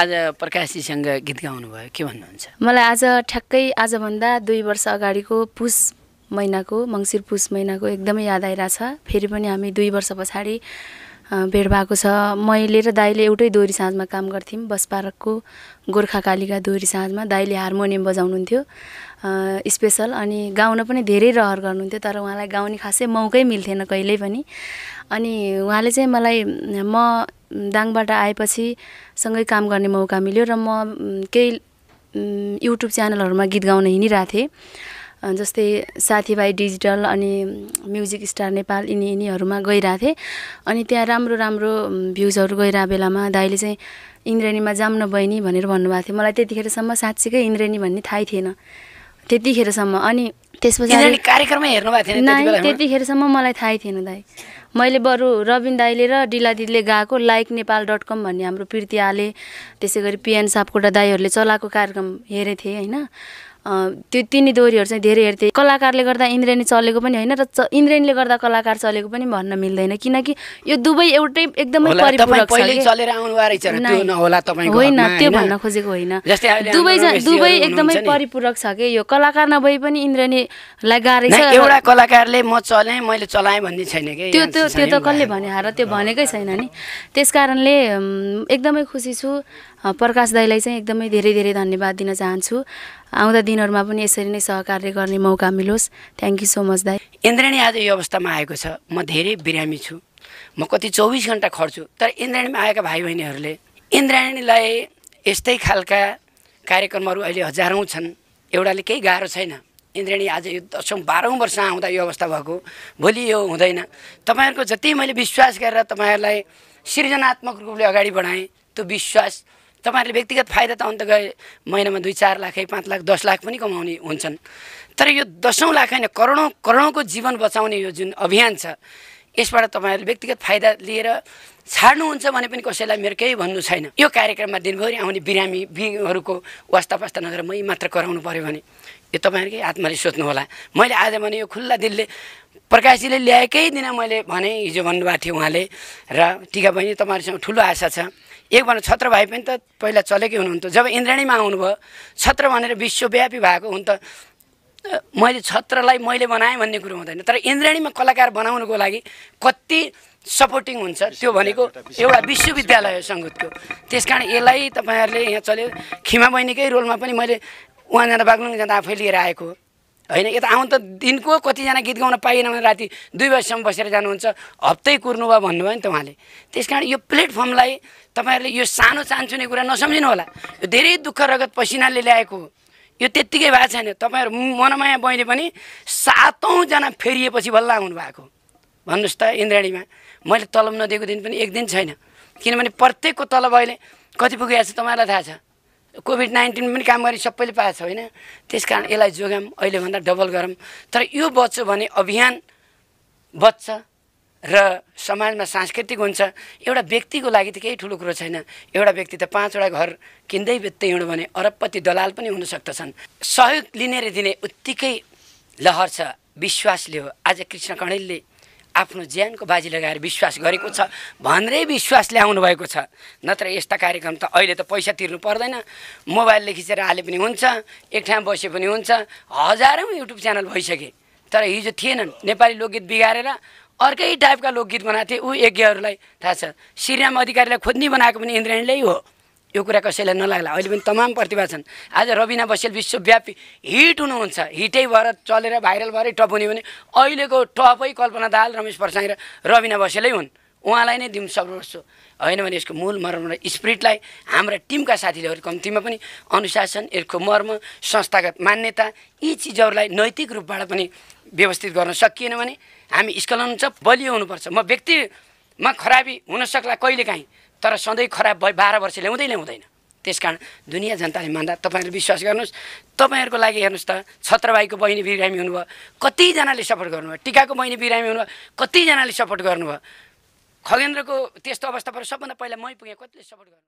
आज प्रकाशजीसँग गीत गाउनु भयो के भन्नुहुन्छ मलाई आज ठ्याक्कै आजभन्दा दुई वर्ष अगाडिको पुस महिनाको मङ्सिर पुस महिनाको एकदमै याद आइरहेछ फेरि पनि हामी दुई वर्ष पछाडि भेट भएको छ मैले र दाईले एउटै दोहोरी साँझमा काम गर्थ्यौँ बस पार्कको गोर्खा कालीका दोहोरी साँझमा दाईले हार्मोनियम बजाउनुहुन्थ्यो स्पेसल अनि गाउन पनि धेरै रहर गर्नुहुन्थ्यो तर उहाँलाई गाउने खासै मौकै मिल्थेन कहिल्यै पनि अनि उहाँले चाहिँ मलाई म दाङबाट आएपछि सँगै काम गर्ने मौका मिल्यो र म केही युट्युब च्यानलहरूमा गीत गाउन हिँडिरहेको थिएँ जस्तै साथीभाइ डिजिटल अनि म्युजिक स्टार नेपाल यिनी यिनीहरूमा गइरहेको थिएँ अनि त्यहाँ राम्रो राम्रो भ्युजहरू गइरहेको बेलामा दाइले चाहिँ इन्द्रेणीमा जाम न बहिनी भनेर भन्नुभएको थियो मलाई त्यतिखेरसम्म साँच्चीकै इन्द्रेणी भन्ने थाहै थिएन त्यतिखेरसम्म अनि त्यसपछि कार्यक्रममा हेर्नु भएको थिएन त्यतिखेरसम्म मलाई थाहै थिएन दाइ मैले बरु रविन दाईले र डिला दिदीले गाएको लाइक नेपाल डट कम भन्ने हाम्रो प्रिती आले त्यसै गरी पिएन सापकोटा दाईहरूले चलाएको कार्यक्रम हेरेको थिएँ होइन त्यो तिनी डोरीहरू चाहिँ धेरै हेर्थेँ कलाकारले गर्दा इन्द्रेणी चलेको पनि होइन र इन्द्रेणीले गर्दा कलाकार चलेको पनि भन्न मिल्दैन किनकि यो दुवै एउटै एकदमै परिपूरक होइन त्यो भन्न खोजेको होइन दुवै दुवै एकदमै परिपूरक छ कि यो कलाकार नभए पनि इन्द्रेणीलाई गाह्रै छ एउटा कलाकारले म चलेँ मैले चलाएँ भन्ने छैन कि त्यो त्यो त्यो त कसले भने हार त्यो भनेकै छैन नि त्यस एकदमै खुसी छु प्रकाश दाईलाई चाहिँ एकदमै धेरै धेरै धन्यवाद दिन चाहन्छु आउँदा दिनहरूमा पनि यसरी नै सहकार्य गर्ने मौका मिलोस् थ्याङ्क यू सो मच दाई इन्द्राणी आज यो अवस्थामा आएको छ म धेरै बिरामी छु म कति चौबिस घन्टा खट्छु तर इन्द्रायणीमा आएका भाइ बहिनीहरूले इन्द्रायणीलाई यस्तै खालका कार्यक्रमहरू अहिले हजारौँ छन् एउटाले केही गाह्रो छैन इन्द्राणी आज यो दसौँ बाह्रौँ वर्ष आउँदा यो अवस्था भएको भोलि यो हुँदैन तपाईँहरूको जति मैले विश्वास गरेर तपाईँहरूलाई सृजनात्मक रूपले अगाडि बढाएँ त्यो विश्वास तपाईँहरूले व्यक्तिगत फाइदा त अन्त गए महिनामा दुई चार लाखै पाँच लाख दस लाख पनि कमाउने हुन्छन् तर यो दसौँ लाख होइन करोडौँ करोडौँको जीवन बचाउने यो जुन अभियान छ यसबाट तपाईँहरूले व्यक्तिगत फाइदा लिएर छाड्नुहुन्छ भने पनि कसैलाई मेरो केही भन्नु छैन यो कार्यक्रममा दिनभरि आउने बिरामी बिहरूको वास्ता पास्ता नगरेर मै मात्र कराउनु पऱ्यो भने यो तपाईँहरूकै आत्माले होला मैले आज भने यो खुल्ला दिलले प्रकाशजीले ल्याएकै दिन मैले भने हिजो भन्नुभएको थियो उहाँले र टिका बहिनी तपाईँहरूसँग ठुलो आशा छ एक छत्र भाइ पनि त पहिला चलेकै हुनुहुन्थ्यो जब इन्द्रणीमा आउनुभयो छत्र भनेर विश्वव्यापी भएको हुन त मैले छत्रलाई मैले बनाएँ भन्ने कुरो हुँदैन तर इन्द्रणीमा कलाकार बनाउनुको लागि कति सपोर्टिङ हुन्छ त्यो भनेको एउटा विश्वविद्यालय हो सङ्गीतको त्यस कारण यसलाई तपाईँहरूले यहाँ चल्यो खिमा बहिनीकै रोलमा पनि मैले उहाँ जाँदा बाग्लुङ जाँदा आफै लिएर आएको हो होइन यता आउनु त दिनको कतिजना गीत गाउन पाइएन भने राति दुई बजीसम्म बसेर जानुहुन्छ हप्तै कुर्नु भयो भन्नुभयो नि त उहाँले त्यस कारण यो प्लेटफर्मलाई तपाईँहरूले यो सानो चान्चुने कुरा नसम्झिनु होला यो धेरै दुःख रगत पसिनाले ल्याएको हो यो त्यत्तिकै भएको छैन तपाईँहरू मनमाया बहिनी पनि सातौँजना फेरिएपछि बल्ल आउनु भएको भन्नुहोस् त इन्द्रणीमा मैले तलब नदिएको दिन पनि एक दिन छैन किनभने प्रत्येकको तलब अहिले कति पुगिरहेको छ थाहा छ कोभिड नाइन्टिन पनि काम गर्ने सबैले पाएको छ होइन त्यस कारण यसलाई जोगाम अहिलेभन्दा डबल गरौँ तर यो बच्यो भने अभियान बच्छ र समाजमा सांस्कृतिक हुन्छ एउटा व्यक्तिको लागि त केही ठुलो कुरो छैन एउटा व्यक्ति त पाँचवटा घर किन्दै बेच्दै हिँड्यो भने अरबपति दलाल पनि हुन सक्दछन् सहयोग लिने र दिने उत्तिकै लहर छ विश्वासले हो आज कृष्ण कणेलले आफ्नो ज्यानको बाजी लगाएर विश्वास गरेको छ भनेरै विश्वास ल्याउनु भएको छ नत्र यस्ता कार्यक्रम त अहिले त पैसा तिर्नु पर्दैन मोबाइलले खिचेर हाले पनि हुन्छ एक ठाउँ बसे पनि हुन्छ हजारौँ युट्युब च्यानल भइसके तर हिजो थिएनन् नेपाली लोकगीत बिगारेर अर्कै टाइपका लोकगीत बनाएको थिए ऊ यज्ञहरूलाई थाहा छ श्रीराम अधिकारीलाई खोज्ने बनाएको पनि इन्द्रायणले हो यो कुरा कसैलाई नलाग्ला अहिले पनि तमाम प्रतिभा छन् आज रविना बसेल विश्वव्यापी हिट हुनुहुन्छ हिटै भएर चलेर भाइरल भएरै टप हुने भने अहिलेको टपै कल्पना दाल रमेश प्रसाङ र रविना बसेलै हुन् उहाँलाई नै दिउँ सर्वस्व होइन भने यसको मूल मर्म र स्पिरिटलाई हाम्रा टिमका साथीहरू कम्तीमा पनि अनुशासन यसको मर्म संस्थागत मान्यता यी चिजहरूलाई नैतिक रूपबाट पनि व्यवस्थित गर्न सकिएन भने हामी स्खलन बलियो हुनुपर्छ म व्यक्तिमा खराबी हुनसक्ला कहिलेकाहीँ तर सधैँ खराब भयो बाह्र वर्ष ल्याउँदै ल्याउँदैन त्यस कारण दुनियाँ जनताले मान्दा तपाईँहरूले विश्वास गर्नुहोस् तपाईँहरूको लागि हेर्नुहोस् त छत्रबाईको बहिनी बिरामी हुनुभयो कतिजनाले सपोर्ट गर्नुभयो टिकाको बहिनी बिरामी हुनुभयो कतिजनाले सपोर्ट गर्नुभयो खगेन्द्रको त्यस्तो अवस्था पऱ्यो सबभन्दा पहिला मै पुगेँ कतिले सपोर्ट गर्नु